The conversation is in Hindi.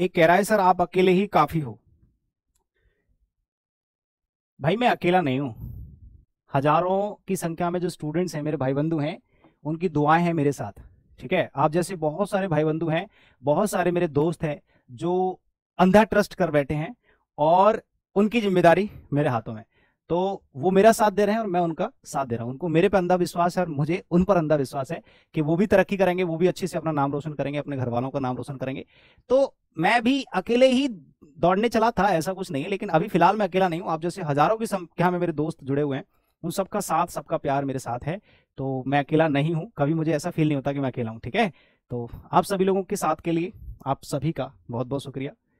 एक कह रहा है सर आप अकेले ही काफी हो भाई मैं अकेला नहीं हूं हजारों की संख्या में जो स्टूडेंट्स हैं मेरे भाई बंधु हैं उनकी दुआएं हैं मेरे साथ ठीक है आप जैसे बहुत सारे भाई बंधु हैं बहुत सारे मेरे दोस्त हैं जो अंधा ट्रस्ट कर बैठे हैं और उनकी जिम्मेदारी मेरे हाथों में तो वो मेरा साथ दे रहे हैं और मैं उनका साथ दे रहा हूं उनको मेरे पे अंधा विश्वास है और मुझे उन पर अंधा विश्वास है कि वो भी तरक्की करेंगे वो भी अच्छे से अपना नाम रोशन करेंगे अपने घर वालों का नाम रोशन करेंगे तो मैं भी अकेले ही दौड़ने चला था ऐसा कुछ नहीं है लेकिन अभी फिलहाल मैं अकेला नहीं हूँ आप जैसे हजारों की संख्या में मेरे दोस्त जुड़े हुए हैं उन सबका साथ सबका प्यार मेरे साथ है तो मैं अकेला नहीं हूँ कभी मुझे ऐसा फील नहीं होता कि मैं अकेला हूँ ठीक है तो आप सभी लोगों के साथ के लिए आप सभी का बहुत बहुत शुक्रिया